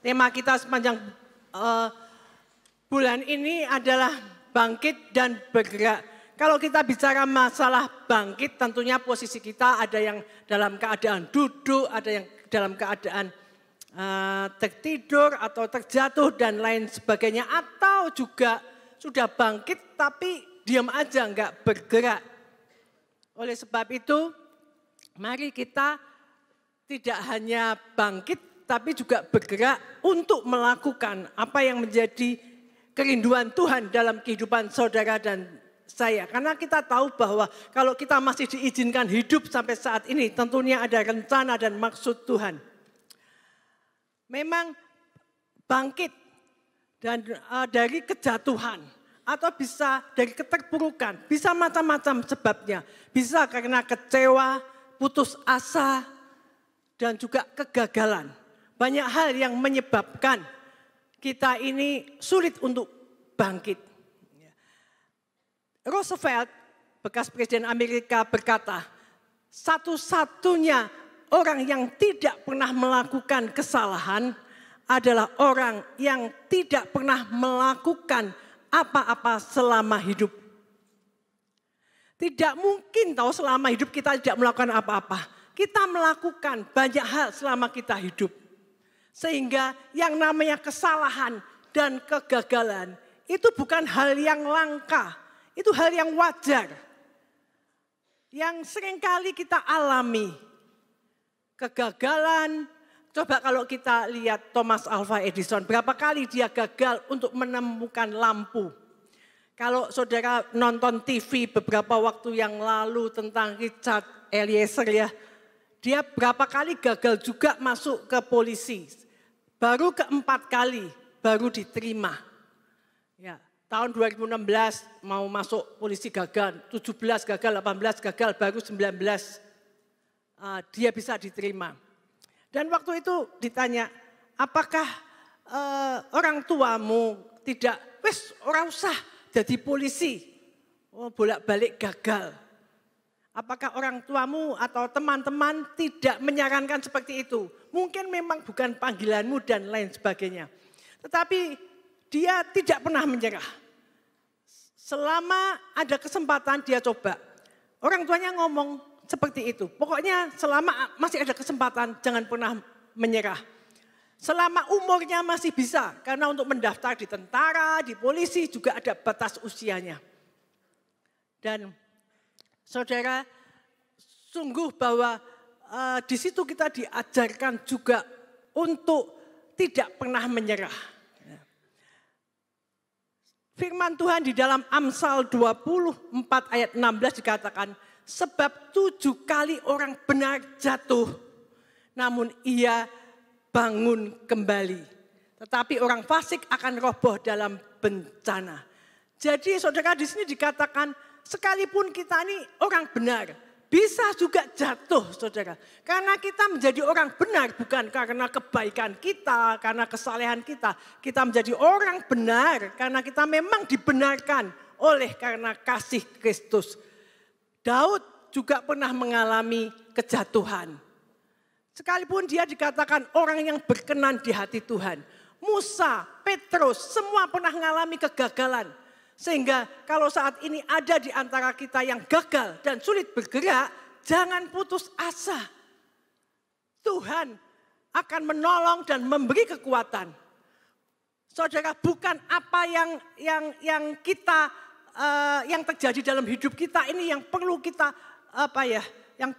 Tema kita sepanjang uh, bulan ini adalah bangkit dan bergerak. Kalau kita bicara masalah bangkit, tentunya posisi kita ada yang dalam keadaan duduk, ada yang dalam keadaan uh, tertidur atau terjatuh dan lain sebagainya. Atau juga sudah bangkit tapi diam aja nggak bergerak. Oleh sebab itu mari kita tidak hanya bangkit tapi juga bergerak untuk melakukan apa yang menjadi kerinduan Tuhan dalam kehidupan saudara dan saya. Karena kita tahu bahwa kalau kita masih diizinkan hidup sampai saat ini, tentunya ada rencana dan maksud Tuhan. Memang bangkit dan uh, dari kejatuhan atau bisa dari keterpurukan, bisa macam-macam sebabnya. Bisa karena kecewa, putus asa, dan juga kegagalan banyak hal yang menyebabkan kita ini sulit untuk bangkit. Roosevelt, bekas presiden Amerika berkata, satu-satunya orang yang tidak pernah melakukan kesalahan adalah orang yang tidak pernah melakukan apa-apa selama hidup. Tidak mungkin tahu selama hidup kita tidak melakukan apa-apa. Kita melakukan banyak hal selama kita hidup. Sehingga yang namanya kesalahan dan kegagalan itu bukan hal yang langka, itu hal yang wajar. Yang seringkali kita alami. Kegagalan, coba kalau kita lihat Thomas Alva Edison, berapa kali dia gagal untuk menemukan lampu. Kalau saudara nonton TV beberapa waktu yang lalu tentang Richard Eliezer ya, dia berapa kali gagal juga masuk ke polisi. Baru keempat kali baru diterima. Ya, tahun 2016 mau masuk polisi gagal, 17 gagal, 18 gagal, baru 19 uh, ah, dia bisa diterima. Dan waktu itu ditanya, apakah uh, orang tuamu tidak, wes orang usah jadi polisi. Oh bolak-balik gagal. Apakah orang tuamu atau teman-teman tidak menyarankan seperti itu? Mungkin memang bukan panggilanmu dan lain sebagainya. Tetapi dia tidak pernah menyerah. Selama ada kesempatan dia coba. Orang tuanya ngomong seperti itu. Pokoknya selama masih ada kesempatan jangan pernah menyerah. Selama umurnya masih bisa karena untuk mendaftar di tentara, di polisi juga ada batas usianya. Dan Saudara, sungguh bahwa uh, di situ kita diajarkan juga untuk tidak pernah menyerah. Ya. Firman Tuhan di dalam Amsal 24 ayat 16 dikatakan, sebab tujuh kali orang benar jatuh, namun ia bangun kembali. Tetapi orang fasik akan roboh dalam bencana. Jadi saudara di sini dikatakan sekalipun kita ini orang benar, bisa juga jatuh saudara. Karena kita menjadi orang benar bukan karena kebaikan kita, karena kesalehan kita. Kita menjadi orang benar karena kita memang dibenarkan oleh karena kasih Kristus. Daud juga pernah mengalami kejatuhan. Sekalipun dia dikatakan orang yang berkenan di hati Tuhan. Musa, Petrus, semua pernah mengalami kegagalan. Sehingga kalau saat ini ada di antara kita yang gagal dan sulit bergerak, jangan putus asa. Tuhan akan menolong dan memberi kekuatan. Saudara, bukan apa yang yang yang kita uh, yang terjadi dalam hidup kita ini yang perlu kita apa ya, yang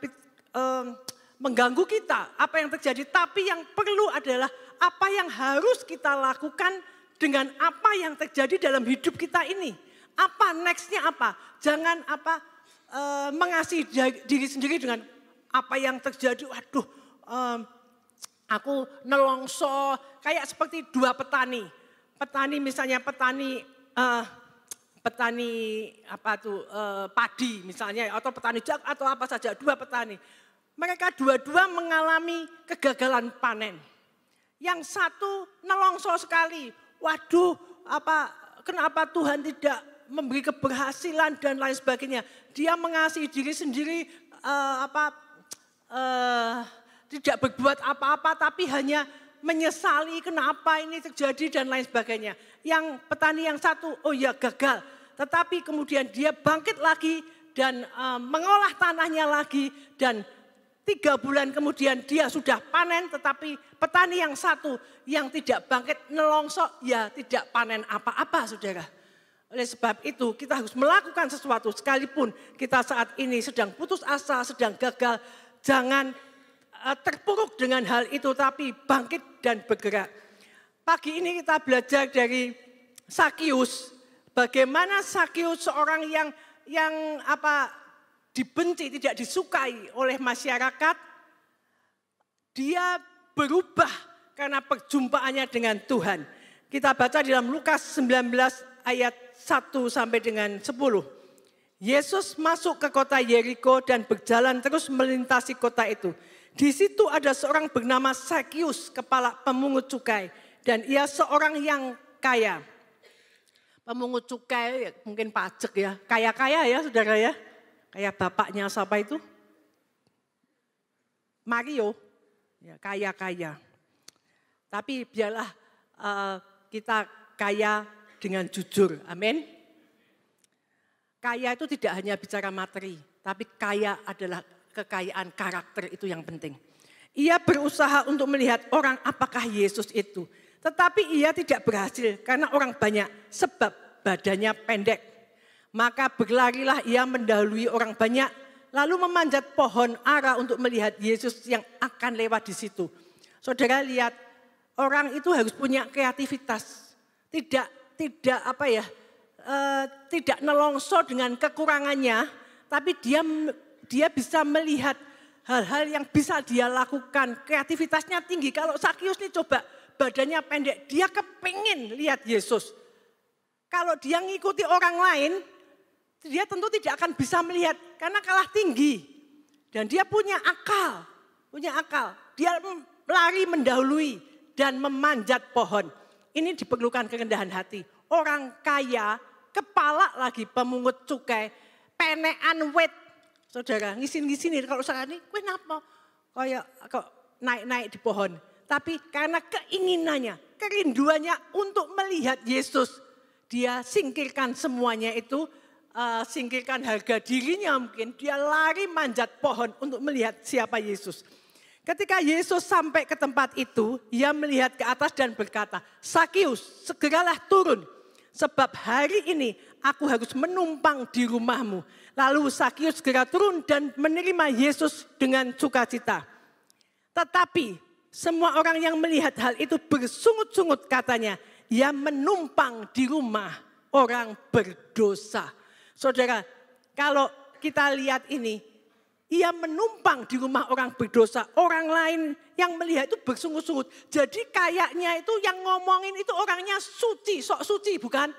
uh, mengganggu kita, apa yang terjadi, tapi yang perlu adalah apa yang harus kita lakukan dengan apa yang terjadi dalam hidup kita ini. Apa nextnya apa? Jangan apa e, mengasihi diri sendiri dengan apa yang terjadi. Waduh, e, aku nelongso kayak seperti dua petani. Petani misalnya petani e, petani apa tuh e, padi misalnya atau petani jak atau apa saja dua petani. Mereka dua-dua mengalami kegagalan panen. Yang satu nelongso sekali, waduh apa kenapa Tuhan tidak memberi keberhasilan dan lain sebagainya. Dia mengasihi diri sendiri uh, apa uh, tidak berbuat apa-apa tapi hanya menyesali kenapa ini terjadi dan lain sebagainya. Yang petani yang satu oh ya gagal, tetapi kemudian dia bangkit lagi dan uh, mengolah tanahnya lagi dan Tiga bulan kemudian dia sudah panen tetapi petani yang satu yang tidak bangkit nelongsok ya tidak panen apa-apa saudara. Oleh sebab itu kita harus melakukan sesuatu sekalipun kita saat ini sedang putus asa, sedang gagal. Jangan eh, terpuruk dengan hal itu tapi bangkit dan bergerak. Pagi ini kita belajar dari Sakius. Bagaimana Sakius seorang yang yang apa dibenci, tidak disukai oleh masyarakat, dia berubah karena perjumpaannya dengan Tuhan. Kita baca di dalam Lukas 19 ayat 1 sampai dengan 10. Yesus masuk ke kota Yeriko dan berjalan terus melintasi kota itu. Di situ ada seorang bernama Sakius, kepala pemungut cukai. Dan ia seorang yang kaya. Pemungut cukai, mungkin pajak ya. Kaya-kaya ya saudara ya Kayak bapaknya siapa itu? Mario, ya, kaya-kaya. Tapi biarlah uh, kita kaya dengan jujur, amin. Kaya itu tidak hanya bicara materi, tapi kaya adalah kekayaan karakter itu yang penting. Ia berusaha untuk melihat orang apakah Yesus itu. Tetapi ia tidak berhasil karena orang banyak sebab badannya pendek. Maka berlarilah ia mendahului orang banyak, lalu memanjat pohon ara untuk melihat Yesus yang akan lewat di situ. Saudara lihat, orang itu harus punya kreativitas. Tidak tidak apa ya? E, tidak nelongso dengan kekurangannya, tapi dia dia bisa melihat hal-hal yang bisa dia lakukan. Kreativitasnya tinggi. Kalau Sakius nih coba badannya pendek, dia kepingin lihat Yesus. Kalau dia ngikuti orang lain, dia tentu tidak akan bisa melihat karena kalah tinggi. Dan dia punya akal, punya akal. Dia lari mendahului dan memanjat pohon. Ini diperlukan kerendahan hati. Orang kaya, kepala lagi pemungut cukai, penean wet. Saudara, ngisin-ngisin ini kalau saya ini, napa? Kayak kok naik-naik di pohon. Tapi karena keinginannya, kerinduannya untuk melihat Yesus. Dia singkirkan semuanya itu uh, singkirkan harga dirinya mungkin, dia lari manjat pohon untuk melihat siapa Yesus. Ketika Yesus sampai ke tempat itu, ia melihat ke atas dan berkata, Sakius, segeralah turun, sebab hari ini aku harus menumpang di rumahmu. Lalu Sakius segera turun dan menerima Yesus dengan sukacita. Tetapi semua orang yang melihat hal itu bersungut-sungut katanya, ia menumpang di rumah orang berdosa. Saudara, kalau kita lihat ini, ia menumpang di rumah orang berdosa, orang lain yang melihat itu bersungut-sungut. Jadi kayaknya itu yang ngomongin itu orangnya suci, sok suci bukan?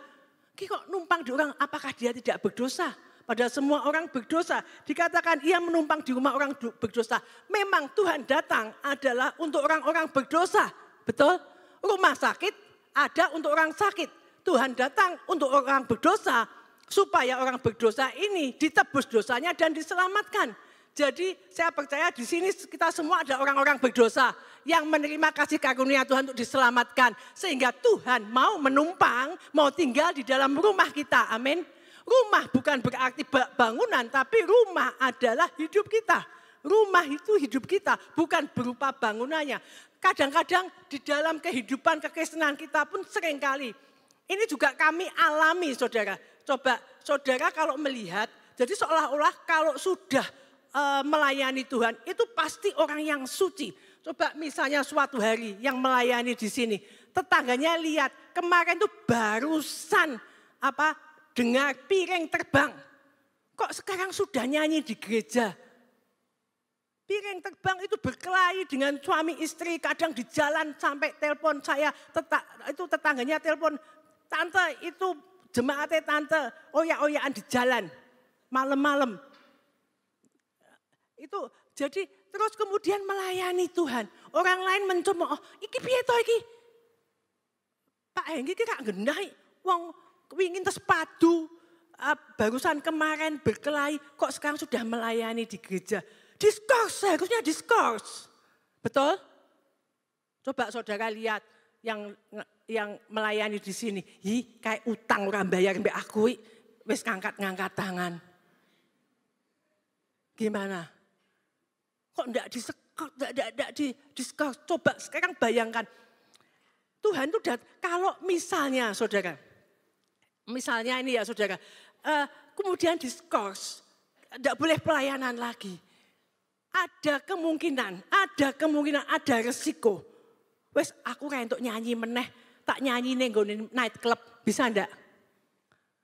Ki kok numpang di orang, apakah dia tidak berdosa? Padahal semua orang berdosa. Dikatakan ia menumpang di rumah orang berdosa. Memang Tuhan datang adalah untuk orang-orang berdosa. Betul? Rumah sakit ada untuk orang sakit. Tuhan datang untuk orang berdosa supaya orang berdosa ini ditebus dosanya dan diselamatkan. Jadi saya percaya di sini kita semua ada orang-orang berdosa yang menerima kasih karunia Tuhan untuk diselamatkan. Sehingga Tuhan mau menumpang, mau tinggal di dalam rumah kita. Amin. Rumah bukan berarti bangunan, tapi rumah adalah hidup kita. Rumah itu hidup kita, bukan berupa bangunannya. Kadang-kadang di dalam kehidupan kekristenan kita pun seringkali. Ini juga kami alami saudara Coba saudara kalau melihat, jadi seolah-olah kalau sudah e, melayani Tuhan, itu pasti orang yang suci. Coba misalnya suatu hari yang melayani di sini, tetangganya lihat kemarin itu barusan apa dengar piring terbang. Kok sekarang sudah nyanyi di gereja? Piring terbang itu berkelahi dengan suami istri, kadang di jalan sampai telepon saya, tetap, itu tetangganya telepon, tante itu jemaatnya tante, oya-oyaan di jalan, malam-malam. Itu jadi terus kemudian melayani Tuhan. Orang lain mencoba, oh, iki piye to iki? Pak Hengki eh, kira ngendai, wong ingin tersepadu, uh, ah, barusan kemarin berkelahi, kok sekarang sudah melayani di gereja. Diskors, harusnya diskors. Betul? Coba saudara lihat yang yang melayani di sini, hi kayak utang orang bayar mbak aku, wis ngangkat-ngangkat tangan. Gimana? Kok enggak disekot, enggak, enggak, enggak di, disekot. Coba sekarang bayangkan. Tuhan itu dat, kalau misalnya saudara, misalnya ini ya saudara, uh, kemudian diskors, enggak boleh pelayanan lagi. Ada kemungkinan, ada kemungkinan, ada resiko. Wes aku kayak untuk nyanyi meneh, tak nyanyi nih night club. Bisa enggak?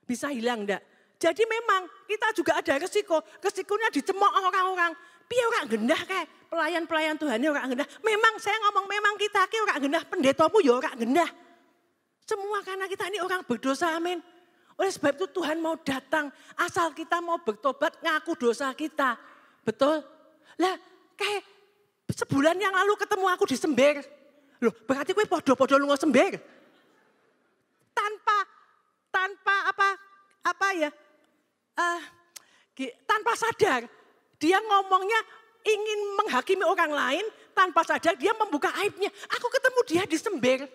Bisa hilang enggak? Jadi memang kita juga ada resiko. Resikonya dicemok orang-orang. Piye orang gendah kayak pelayan-pelayan Tuhan orang gendah. Memang saya ngomong memang kita kayak orang gendah. Pendetamu ya orang gendah. Semua karena kita ini orang berdosa amin. Oleh sebab itu Tuhan mau datang. Asal kita mau bertobat ngaku dosa kita. Betul? Lah kayak sebulan yang lalu ketemu aku di Sember. Loh, berarti gue podo-podo lu sember. Tanpa tanpa apa apa ya? Uh, tanpa sadar dia ngomongnya ingin menghakimi orang lain tanpa sadar dia membuka aibnya. Aku ketemu dia di sember.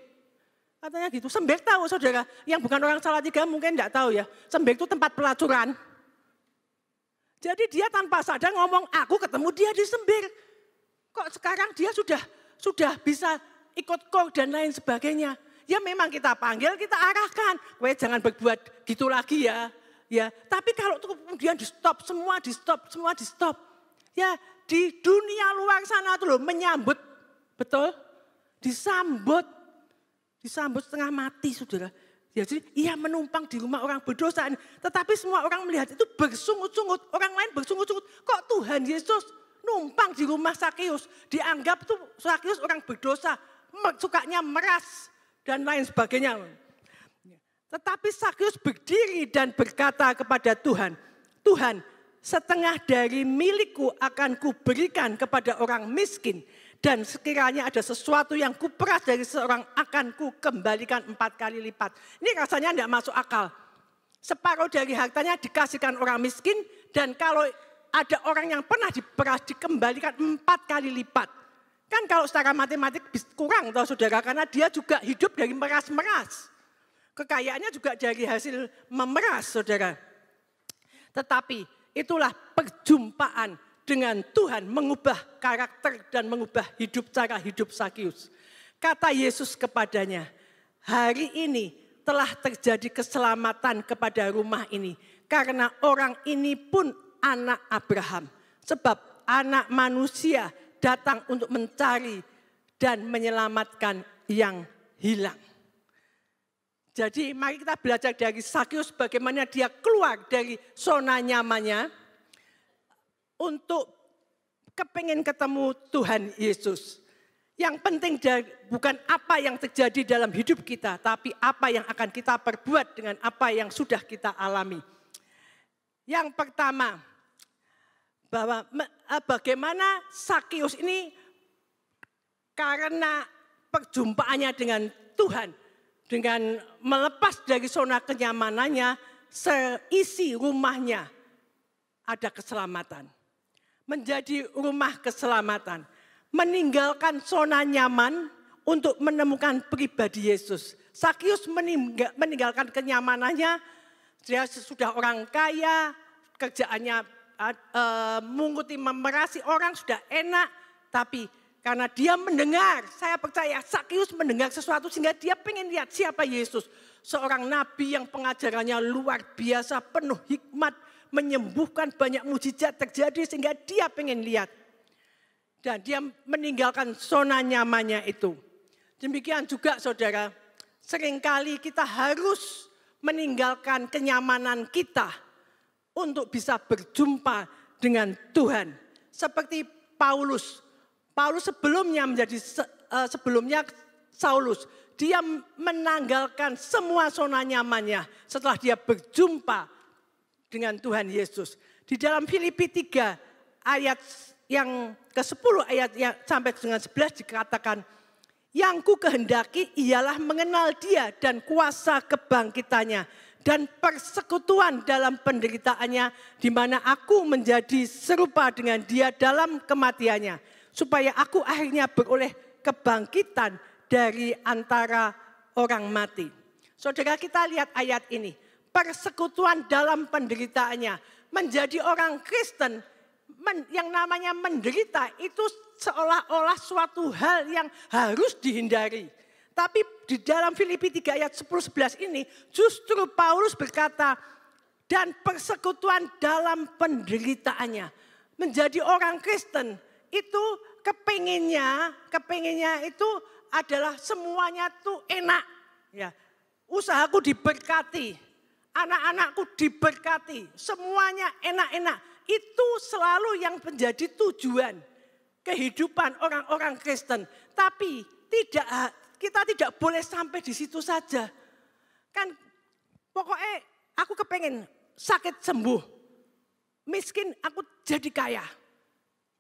Katanya gitu, sember tahu saudara, yang bukan orang salah tiga mungkin enggak tahu ya. Sember itu tempat pelacuran. Jadi dia tanpa sadar ngomong, aku ketemu dia di sember. Kok sekarang dia sudah sudah bisa ikut kok dan lain sebagainya. Ya memang kita panggil, kita arahkan. Kue jangan berbuat gitu lagi ya. Ya, tapi kalau kemudian di stop, semua di stop, semua di stop. Ya, di dunia luar sana tuh loh menyambut, betul? Disambut, disambut setengah mati saudara. Ya, jadi ia menumpang di rumah orang berdosa. Tetapi semua orang melihat itu bersungut-sungut. Orang lain bersungut-sungut. Kok Tuhan Yesus numpang di rumah Sakius? Dianggap tuh Sakius orang berdosa sukanya meras dan lain sebagainya. Tetapi Sakyus berdiri dan berkata kepada Tuhan, Tuhan setengah dari milikku akan kuberikan kepada orang miskin. Dan sekiranya ada sesuatu yang kuperas dari seorang akan ku kembalikan empat kali lipat. Ini rasanya tidak masuk akal. Separuh dari hartanya dikasihkan orang miskin dan kalau ada orang yang pernah diperas dikembalikan empat kali lipat. Kan kalau secara matematik kurang tahu saudara karena dia juga hidup dari meras-meras. Kekayaannya juga dari hasil memeras saudara. Tetapi itulah perjumpaan dengan Tuhan mengubah karakter dan mengubah hidup cara hidup Sakius. Kata Yesus kepadanya, hari ini telah terjadi keselamatan kepada rumah ini. Karena orang ini pun anak Abraham. Sebab anak manusia datang untuk mencari dan menyelamatkan yang hilang. Jadi mari kita belajar dari Sakyus bagaimana dia keluar dari zona nyamannya untuk kepingin ketemu Tuhan Yesus. Yang penting bukan apa yang terjadi dalam hidup kita, tapi apa yang akan kita perbuat dengan apa yang sudah kita alami. Yang pertama, bahwa eh, bagaimana Sakius ini karena perjumpaannya dengan Tuhan, dengan melepas dari zona kenyamanannya, seisi rumahnya ada keselamatan. Menjadi rumah keselamatan. Meninggalkan zona nyaman untuk menemukan pribadi Yesus. Sakius meninggalkan kenyamanannya, dia sudah orang kaya, kerjaannya uh, eh, mengikuti memerasi orang sudah enak, tapi karena dia mendengar, saya percaya Sakyus mendengar sesuatu sehingga dia pengen lihat siapa Yesus. Seorang nabi yang pengajarannya luar biasa, penuh hikmat, menyembuhkan banyak mujizat terjadi sehingga dia pengen lihat. Dan dia meninggalkan zona nyamannya itu. Demikian juga saudara, seringkali kita harus meninggalkan kenyamanan kita untuk bisa berjumpa dengan Tuhan. Seperti Paulus. Paulus sebelumnya menjadi eh, sebelumnya Saulus, dia menanggalkan semua zona nyamannya setelah dia berjumpa dengan Tuhan Yesus. Di dalam Filipi 3 ayat yang ke-10 ayat yang sampai dengan 11 dikatakan yang ku kehendaki ialah mengenal dia dan kuasa kebangkitannya dan persekutuan dalam penderitaannya di mana aku menjadi serupa dengan dia dalam kematiannya supaya aku akhirnya beroleh kebangkitan dari antara orang mati. Saudara kita lihat ayat ini, persekutuan dalam penderitaannya menjadi orang Kristen yang namanya menderita itu seolah-olah suatu hal yang harus dihindari tapi di dalam Filipi 3 ayat 10-11 ini justru Paulus berkata, dan persekutuan dalam penderitaannya. Menjadi orang Kristen itu kepinginnya, kepinginnya itu adalah semuanya tuh enak. Ya, usahaku diberkati, anak-anakku diberkati, semuanya enak-enak. Itu selalu yang menjadi tujuan kehidupan orang-orang Kristen. Tapi tidak kita tidak boleh sampai di situ saja. Kan pokoknya aku kepengen sakit sembuh. Miskin aku jadi kaya.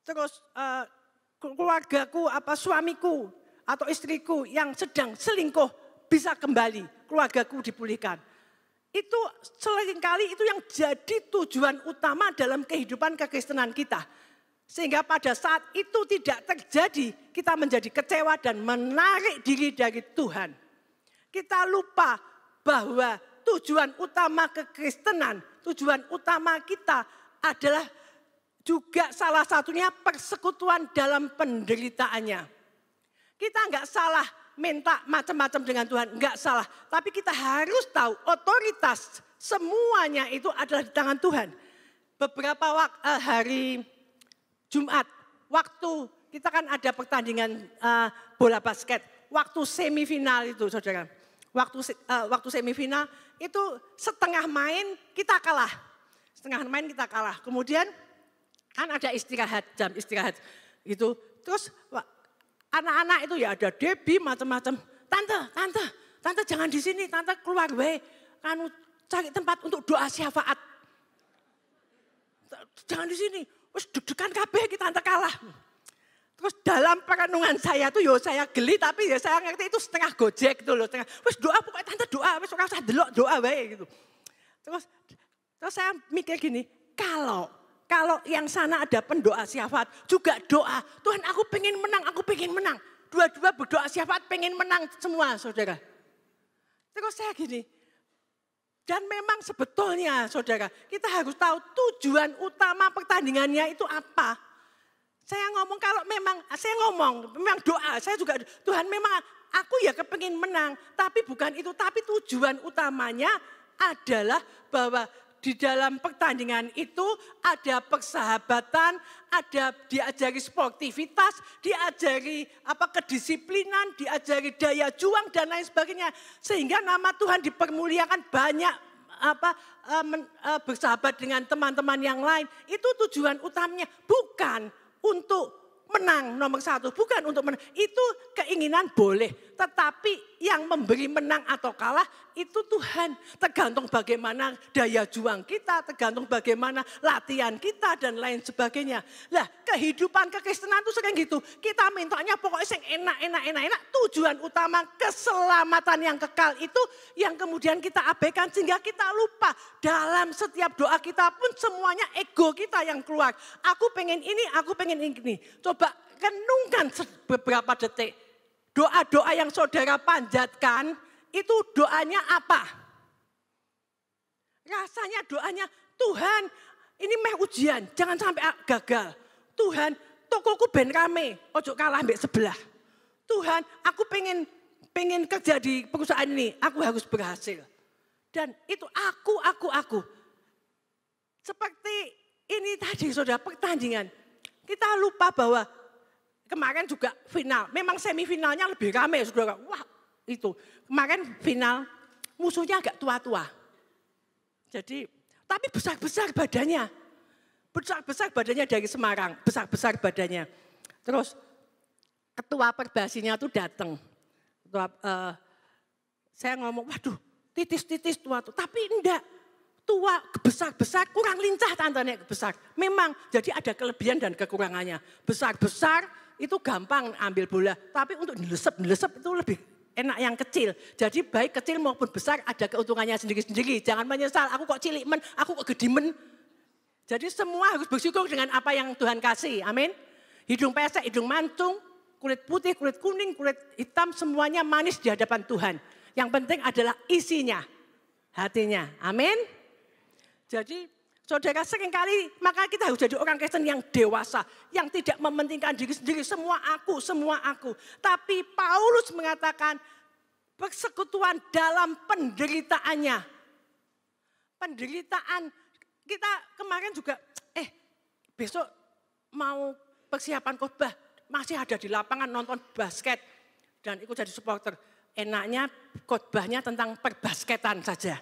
Terus uh, keluargaku, apa suamiku atau istriku yang sedang selingkuh bisa kembali. Keluargaku dipulihkan itu seringkali itu yang jadi tujuan utama dalam kehidupan kekristenan kita. Sehingga pada saat itu tidak terjadi, kita menjadi kecewa dan menarik diri dari Tuhan. Kita lupa bahwa tujuan utama kekristenan, tujuan utama kita adalah juga salah satunya persekutuan dalam penderitaannya. Kita enggak salah minta macam-macam dengan Tuhan, enggak salah. Tapi kita harus tahu otoritas semuanya itu adalah di tangan Tuhan. Beberapa waktu, eh, hari Jumat, waktu kita kan ada pertandingan uh, bola basket, waktu semifinal itu saudara. Waktu uh, waktu semifinal itu setengah main kita kalah. Setengah main kita kalah. Kemudian kan ada istirahat, jam istirahat itu, Terus anak-anak itu ya ada Debbie macam-macam. Tante, tante, tante jangan di sini, tante keluar gue. kan cari tempat untuk doa syafaat. Jangan di sini. Terus dudukan degan kita antar kalah. Terus dalam perenungan saya tuh yo saya geli tapi ya saya ngerti itu setengah gojek gitu loh. Setengah, terus doa pokoknya tante doa, Terus orang usah delok doa baik gitu. Terus terus saya mikir gini, kalau kalau yang sana ada pendoa syafat juga doa. Tuhan aku pengen menang, aku pengen menang. Dua-dua berdoa syafat pengen menang semua saudara. Terus saya gini, dan memang sebetulnya saudara, kita harus tahu tujuan utama pertandingannya itu apa. Saya ngomong kalau memang, saya ngomong, memang doa, saya juga, Tuhan memang aku ya kepengen menang. Tapi bukan itu, tapi tujuan utamanya adalah bahwa di dalam pertandingan itu ada persahabatan, ada diajari sportivitas, diajari apa kedisiplinan, diajari daya juang dan lain sebagainya. Sehingga nama Tuhan dipermuliakan banyak apa eh, eh, bersahabat dengan teman-teman yang lain. Itu tujuan utamanya, bukan untuk menang nomor satu, bukan untuk menang. Itu keinginan boleh, tetapi yang memberi menang atau kalah itu Tuhan. Tergantung bagaimana daya juang kita, tergantung bagaimana latihan kita dan lain sebagainya. Lah kehidupan kekristenan itu sering gitu. Kita mintanya pokoknya yang enak-enak, enak-enak. Tujuan utama keselamatan yang kekal itu yang kemudian kita abaikan sehingga kita lupa. Dalam setiap doa kita pun semuanya ego kita yang keluar. Aku pengen ini, aku pengen ini. Coba renungkan beberapa detik doa-doa yang saudara panjatkan itu doanya apa? Rasanya doanya, Tuhan ini meh ujian, jangan sampai gagal. Tuhan, tokoku ben rame, ojo kalah ambil sebelah. Tuhan, aku pengen pengen kerja di perusahaan ini, aku harus berhasil. Dan itu aku, aku, aku. Seperti ini tadi saudara pertandingan. Kita lupa bahwa kemarin juga final. Memang semifinalnya lebih ramai saudara. Wah itu kemarin final musuhnya agak tua-tua. Jadi tapi besar-besar badannya. Besar-besar badannya dari Semarang. Besar-besar badannya. Terus ketua perbasinya itu datang. Ketua, uh, saya ngomong, waduh titis-titis tua tuh. Tapi enggak, tua besar-besar kurang lincah nek besar. Memang jadi ada kelebihan dan kekurangannya. Besar-besar itu gampang ambil bola, tapi untuk dilesep-dilesep itu lebih enak yang kecil. Jadi baik kecil maupun besar ada keuntungannya sendiri-sendiri. Jangan menyesal, aku kok cilik men, aku kok gede men. Jadi semua harus bersyukur dengan apa yang Tuhan kasih, amin. Hidung pesek, hidung mancung, kulit putih, kulit kuning, kulit hitam, semuanya manis di hadapan Tuhan. Yang penting adalah isinya, hatinya, amin. Jadi Saudara seringkali maka kita harus jadi orang Kristen yang dewasa. Yang tidak mementingkan diri sendiri. Semua aku, semua aku. Tapi Paulus mengatakan persekutuan dalam penderitaannya. Penderitaan kita kemarin juga eh besok mau persiapan khotbah masih ada di lapangan nonton basket dan ikut jadi supporter. Enaknya khotbahnya tentang perbasketan saja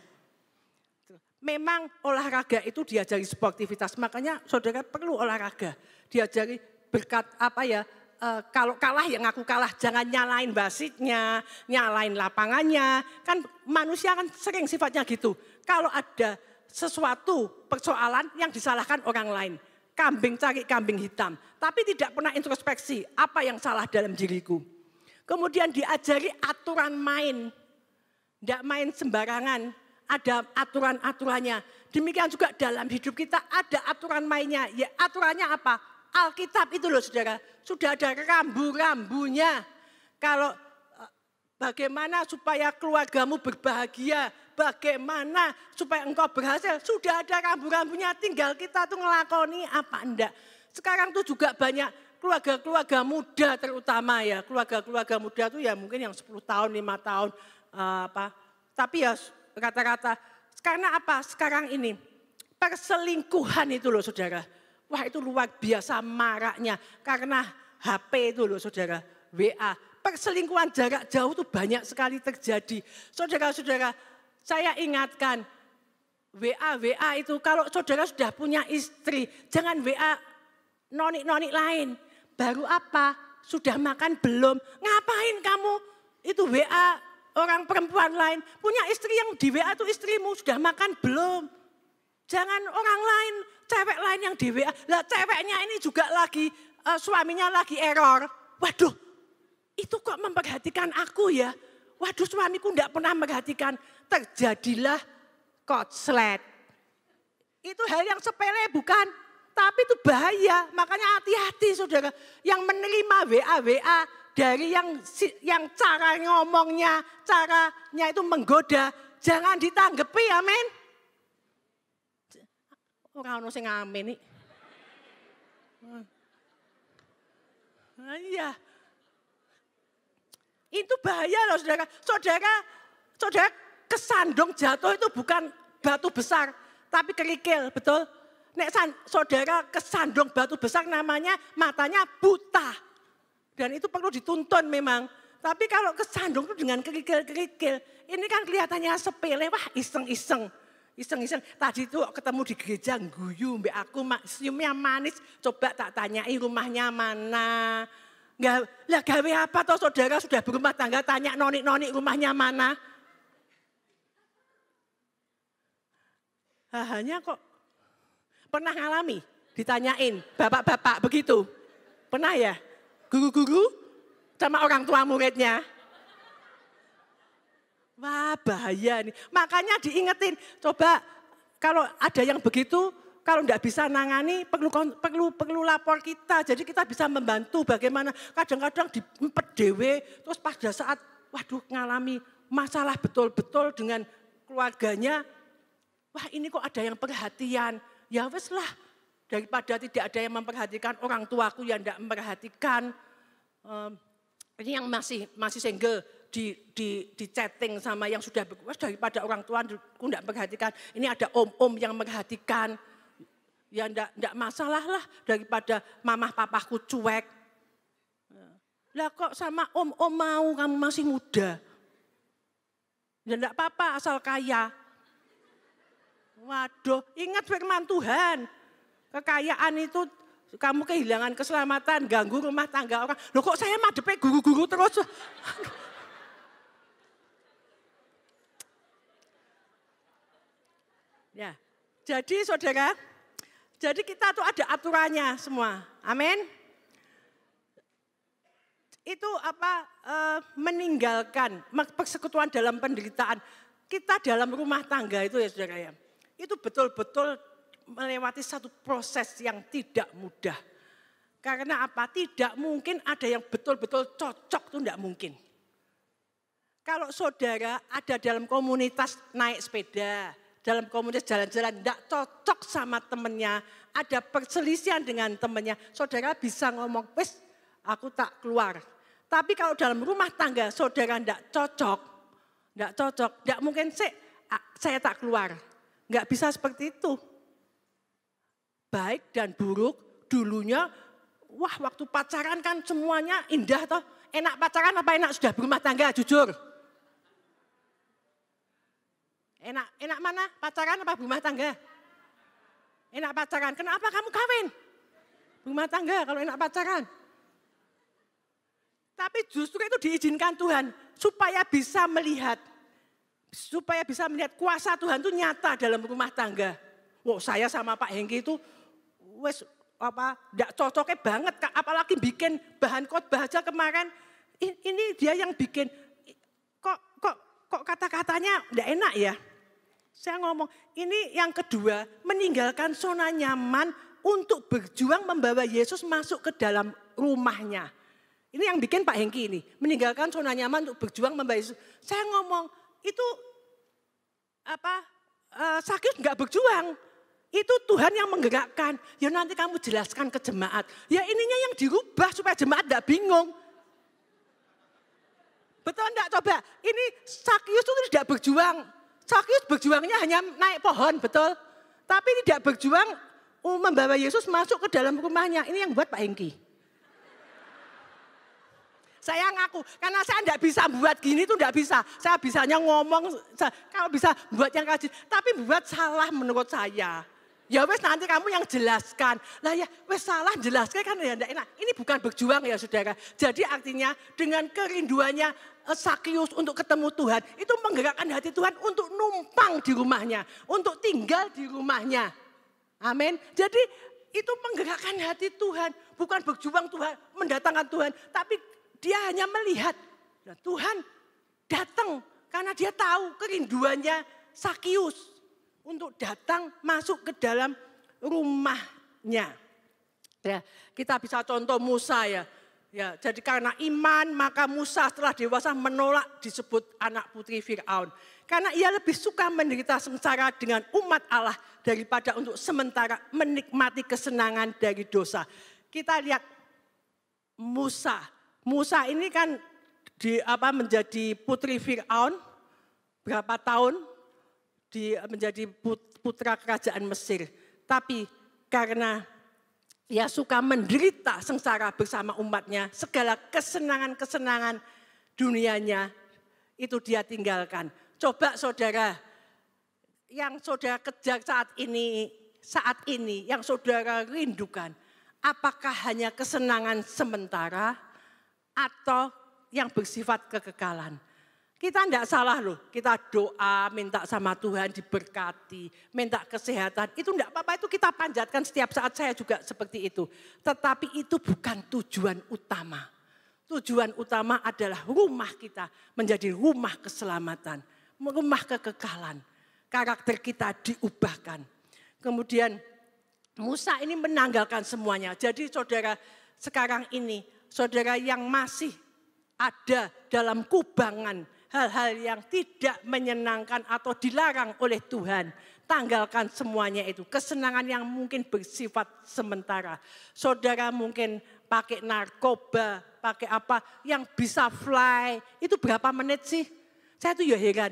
memang olahraga itu diajari sportivitas. Makanya saudara perlu olahraga. Diajari berkat apa ya, e, kalau kalah yang aku kalah. Jangan nyalain basitnya, nyalain lapangannya. Kan manusia kan sering sifatnya gitu. Kalau ada sesuatu persoalan yang disalahkan orang lain. Kambing cari kambing hitam. Tapi tidak pernah introspeksi apa yang salah dalam diriku. Kemudian diajari aturan main. Tidak main sembarangan, ada aturan-aturannya. Demikian juga dalam hidup kita ada aturan mainnya. Ya aturannya apa? Alkitab itu loh saudara. Sudah ada rambu-rambunya. Kalau eh, bagaimana supaya keluargamu berbahagia. Bagaimana supaya engkau berhasil. Sudah ada rambu-rambunya tinggal kita tuh ngelakoni apa enggak. Sekarang tuh juga banyak keluarga-keluarga muda terutama ya. Keluarga-keluarga muda tuh ya mungkin yang 10 tahun, 5 tahun. Uh, apa Tapi ya Kata-kata Karena apa? Sekarang ini perselingkuhan itu loh saudara. Wah itu luar biasa maraknya. Karena HP itu loh saudara. WA. Perselingkuhan jarak jauh itu banyak sekali terjadi. Saudara-saudara saya ingatkan. WA, WA itu kalau saudara sudah punya istri. Jangan WA nonik-nonik lain. Baru apa? Sudah makan belum? Ngapain kamu? Itu WA orang perempuan lain. Punya istri yang di WA itu istrimu sudah makan belum? Jangan orang lain, cewek lain yang di WA. Lah ceweknya ini juga lagi, uh, suaminya lagi error. Waduh, itu kok memperhatikan aku ya? Waduh suamiku tidak pernah memperhatikan. Terjadilah kotslet. Itu hal yang sepele bukan? Tapi itu bahaya, makanya hati-hati saudara. Yang menerima WA-WA dari yang yang cara ngomongnya, caranya itu menggoda. Jangan ditanggepi, amin. Orang ono sing amin ah, iya. Itu bahaya loh saudara. Saudara, saudara kesandung jatuh itu bukan batu besar, tapi kerikil, betul? Nek san, saudara kesandung batu besar namanya matanya buta. Dan itu perlu dituntun memang. Tapi kalau kesandung itu dengan kerikil-kerikil. Ini kan kelihatannya sepele, wah iseng-iseng. Iseng-iseng, tadi itu ketemu di gereja guyu mbak aku, senyumnya manis. Coba tak tanyai rumahnya mana. Nggak, lah gawe apa toh saudara sudah berumah tangga tanya noni-noni rumahnya mana. Hanya kok Pernah ngalami? Ditanyain, bapak-bapak begitu. Pernah ya? Guru-guru sama orang tua muridnya. Wah bahaya nih. Makanya diingetin, coba kalau ada yang begitu, kalau tidak bisa nangani perlu perlu perlu lapor kita. Jadi kita bisa membantu bagaimana kadang-kadang di dewe terus pada saat waduh ngalami masalah betul-betul dengan keluarganya. Wah ini kok ada yang perhatian, ya wes lah daripada tidak ada yang memperhatikan orang tuaku yang tidak memperhatikan um, ini yang masih masih single di, di, di chatting sama yang sudah berkuas daripada orang tua aku tidak memperhatikan ini ada om-om yang memperhatikan ya enggak, enggak masalah lah daripada mamah papahku cuek. Lah kok sama om-om mau kamu masih muda. Ya enggak apa-apa asal kaya. Waduh, ingat firman Tuhan. Kekayaan itu kamu kehilangan keselamatan, ganggu rumah tangga orang. Loh kok saya madepnya guru-guru terus? ya, jadi saudara, jadi kita tuh ada aturannya semua. Amin. Itu apa e, meninggalkan persekutuan dalam penderitaan. Kita dalam rumah tangga itu ya saudara ya itu betul-betul melewati satu proses yang tidak mudah. Karena apa? Tidak mungkin ada yang betul-betul cocok itu tidak mungkin. Kalau saudara ada dalam komunitas naik sepeda, dalam komunitas jalan-jalan tidak cocok sama temennya, ada perselisihan dengan temennya, saudara bisa ngomong, wes aku tak keluar. Tapi kalau dalam rumah tangga saudara tidak cocok, tidak cocok, tidak mungkin sih saya tak keluar Enggak bisa seperti itu. Baik dan buruk dulunya, wah waktu pacaran kan semuanya indah toh. Enak pacaran apa enak sudah berumah tangga jujur? Enak, enak mana? Pacaran apa berumah tangga? Enak pacaran. Kenapa kamu kawin? Berumah tangga kalau enak pacaran. Tapi justru itu diizinkan Tuhan supaya bisa melihat supaya bisa melihat kuasa Tuhan itu nyata dalam rumah tangga. Wow, saya sama Pak Hengki itu wes apa tidak cocoknya banget apalagi bikin bahan kot bahasa kemarin ini dia yang bikin kok kok kok kata-katanya tidak enak ya saya ngomong ini yang kedua meninggalkan zona nyaman untuk berjuang membawa Yesus masuk ke dalam rumahnya ini yang bikin Pak Hengki ini meninggalkan zona nyaman untuk berjuang membawa Yesus saya ngomong itu apa uh, nggak berjuang. Itu Tuhan yang menggerakkan. Ya nanti kamu jelaskan ke jemaat. Ya ininya yang dirubah supaya jemaat nggak bingung. Betul enggak coba? Ini Sakyus itu tidak berjuang. Sakyus berjuangnya hanya naik pohon, betul? Tapi tidak berjuang um, membawa Yesus masuk ke dalam rumahnya. Ini yang buat Pak Hengki. Saya ngaku, karena saya tidak bisa buat gini tuh tidak bisa. Saya bisanya ngomong, saya, kalau bisa buat yang kajian, Tapi buat salah menurut saya. Ya wes nanti kamu yang jelaskan. Lah ya wes salah jelaskan kan ya enggak enak. Ini bukan berjuang ya saudara. Jadi artinya dengan kerinduannya eh, Sakyus untuk ketemu Tuhan. Itu menggerakkan hati Tuhan untuk numpang di rumahnya. Untuk tinggal di rumahnya. Amin. Jadi itu menggerakkan hati Tuhan. Bukan berjuang Tuhan, mendatangkan Tuhan. Tapi dia hanya melihat. Nah, Tuhan datang karena dia tahu kerinduannya Sakius untuk datang masuk ke dalam rumahnya. Ya, kita bisa contoh Musa ya. Ya, jadi karena iman maka Musa setelah dewasa menolak disebut anak putri Firaun. Karena ia lebih suka menderita sengsara dengan umat Allah daripada untuk sementara menikmati kesenangan dari dosa. Kita lihat Musa Musa ini kan di apa menjadi putri Firaun berapa tahun di menjadi putra kerajaan Mesir. Tapi karena ia suka menderita sengsara bersama umatnya, segala kesenangan-kesenangan dunianya itu dia tinggalkan. Coba saudara yang saudara kejar saat ini, saat ini yang saudara rindukan, apakah hanya kesenangan sementara? atau yang bersifat kekekalan. Kita tidak salah loh, kita doa, minta sama Tuhan diberkati, minta kesehatan. Itu tidak apa-apa, itu kita panjatkan setiap saat saya juga seperti itu. Tetapi itu bukan tujuan utama. Tujuan utama adalah rumah kita menjadi rumah keselamatan, rumah kekekalan. Karakter kita diubahkan. Kemudian Musa ini menanggalkan semuanya. Jadi saudara sekarang ini saudara yang masih ada dalam kubangan hal-hal yang tidak menyenangkan atau dilarang oleh Tuhan. Tanggalkan semuanya itu. Kesenangan yang mungkin bersifat sementara. Saudara mungkin pakai narkoba, pakai apa yang bisa fly. Itu berapa menit sih? Saya tuh ya heran.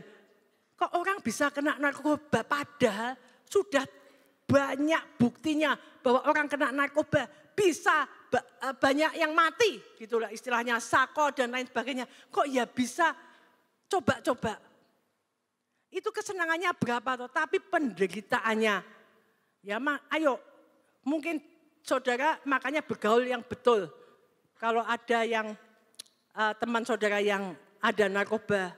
Kok orang bisa kena narkoba padahal sudah banyak buktinya bahwa orang kena narkoba bisa Eh, banyak yang mati gitulah istilahnya sako dan lain sebagainya. Kok ya bisa coba-coba. Itu kesenangannya berapa toh, tapi penderitaannya. Ya mah, ayo mungkin saudara makanya bergaul yang betul. Kalau ada yang uh, teman saudara yang ada narkoba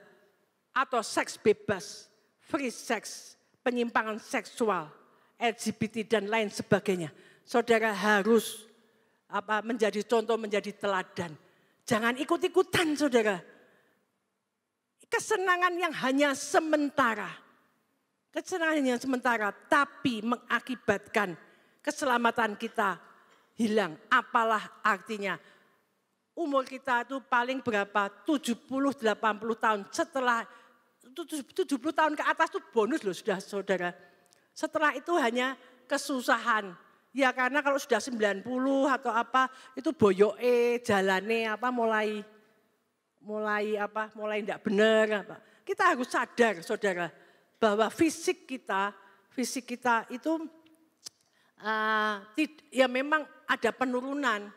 atau seks bebas, free sex, penyimpangan seksual, LGBT dan lain sebagainya. Saudara harus apa menjadi contoh, menjadi teladan. Jangan ikut-ikutan saudara. Kesenangan yang hanya sementara. Kesenangan yang sementara tapi mengakibatkan keselamatan kita hilang. Apalah artinya. Umur kita itu paling berapa? 70-80 tahun setelah 70 tahun ke atas itu bonus loh sudah saudara. Setelah itu hanya kesusahan, Ya karena kalau sudah 90 atau apa itu boyoe jalane apa mulai mulai apa mulai tidak benar apa. Kita harus sadar saudara bahwa fisik kita fisik kita itu uh, ya memang ada penurunan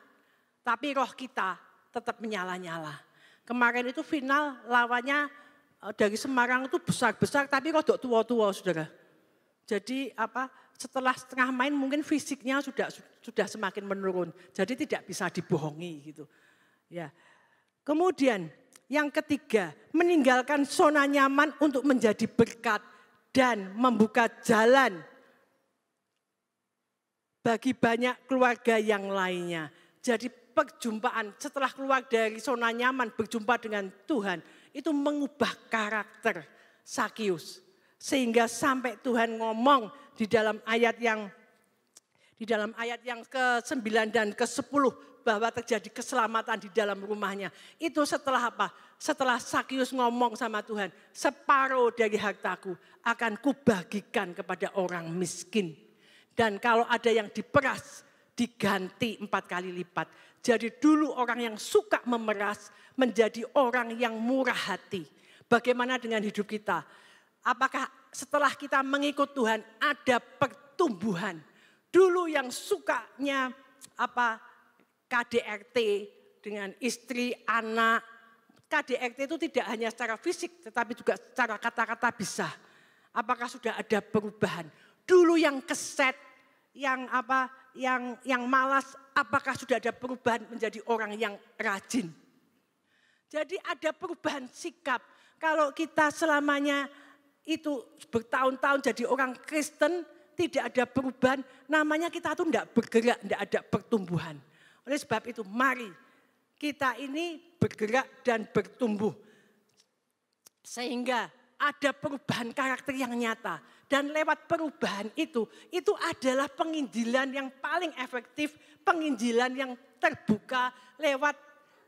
tapi roh kita tetap menyala-nyala. Kemarin itu final lawannya eh, dari Semarang itu besar-besar tapi rodok tua-tua saudara. Jadi apa setelah setengah main mungkin fisiknya sudah sudah semakin menurun. Jadi tidak bisa dibohongi gitu. Ya. Kemudian yang ketiga, meninggalkan zona nyaman untuk menjadi berkat dan membuka jalan bagi banyak keluarga yang lainnya. Jadi perjumpaan setelah keluar dari zona nyaman berjumpa dengan Tuhan itu mengubah karakter Sakius sehingga sampai Tuhan ngomong di dalam ayat yang di dalam ayat yang ke-9 dan ke-10 bahwa terjadi keselamatan di dalam rumahnya. Itu setelah apa? Setelah Sakyus ngomong sama Tuhan, separuh dari hartaku akan kubagikan kepada orang miskin. Dan kalau ada yang diperas, diganti empat kali lipat. Jadi dulu orang yang suka memeras menjadi orang yang murah hati. Bagaimana dengan hidup kita? Apakah setelah kita mengikut Tuhan ada pertumbuhan. Dulu yang sukanya apa KDRT dengan istri, anak. KDRT itu tidak hanya secara fisik tetapi juga secara kata-kata bisa. Apakah sudah ada perubahan? Dulu yang keset, yang apa, yang yang malas, apakah sudah ada perubahan menjadi orang yang rajin? Jadi ada perubahan sikap. Kalau kita selamanya itu bertahun-tahun jadi orang Kristen, tidak ada perubahan, namanya kita tuh tidak bergerak, tidak ada pertumbuhan. Oleh sebab itu mari kita ini bergerak dan bertumbuh. Sehingga ada perubahan karakter yang nyata. Dan lewat perubahan itu, itu adalah penginjilan yang paling efektif, penginjilan yang terbuka lewat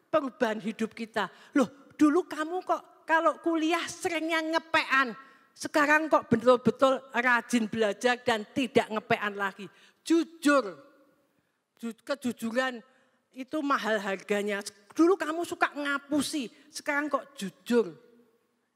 perubahan hidup kita. Loh, dulu kamu kok kalau kuliah seringnya ngepean, sekarang kok betul-betul rajin belajar dan tidak ngepean lagi. Jujur, kejujuran itu mahal harganya. Dulu kamu suka ngapusi, sekarang kok jujur.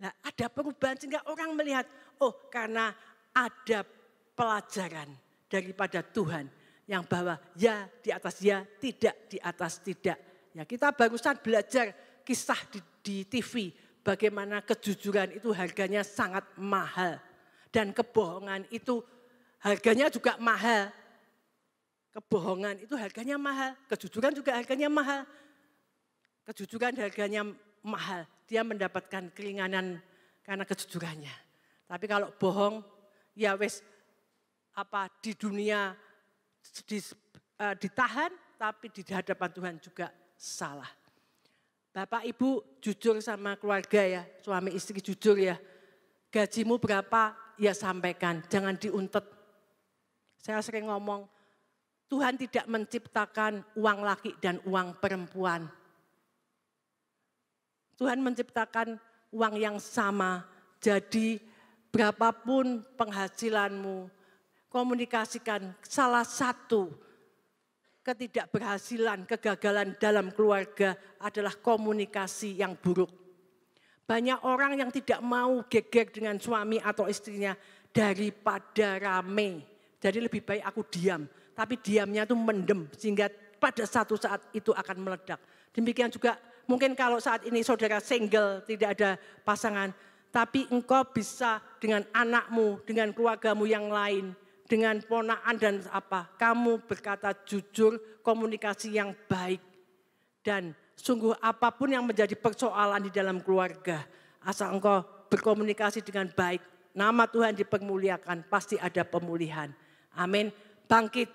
Nah, ada perubahan sehingga orang melihat, oh karena ada pelajaran daripada Tuhan yang bahwa ya di atas ya, tidak di atas tidak. Ya kita barusan belajar kisah di, di TV bagaimana kejujuran itu harganya sangat mahal dan kebohongan itu harganya juga mahal. Kebohongan itu harganya mahal, kejujuran juga harganya mahal. Kejujuran harganya mahal, dia mendapatkan keringanan karena kejujurannya. Tapi kalau bohong, ya wes apa di dunia di, uh, ditahan, tapi di hadapan Tuhan juga salah. Bapak Ibu jujur sama keluarga ya, suami istri jujur ya. Gajimu berapa ya sampaikan, jangan diuntet. Saya sering ngomong, Tuhan tidak menciptakan uang laki dan uang perempuan. Tuhan menciptakan uang yang sama. Jadi berapapun penghasilanmu, komunikasikan salah satu ketidakberhasilan, kegagalan dalam keluarga adalah komunikasi yang buruk. Banyak orang yang tidak mau geger dengan suami atau istrinya daripada rame. Jadi lebih baik aku diam, tapi diamnya itu mendem sehingga pada satu saat itu akan meledak. Demikian juga mungkin kalau saat ini saudara single, tidak ada pasangan, tapi engkau bisa dengan anakmu, dengan keluargamu yang lain dengan ponaan dan apa. Kamu berkata jujur, komunikasi yang baik. Dan sungguh apapun yang menjadi persoalan di dalam keluarga, asal engkau berkomunikasi dengan baik, nama Tuhan dipermuliakan, pasti ada pemulihan. Amin. Bangkit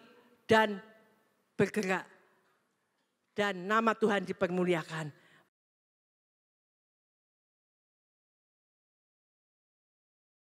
dan bergerak. Dan nama Tuhan dipermuliakan.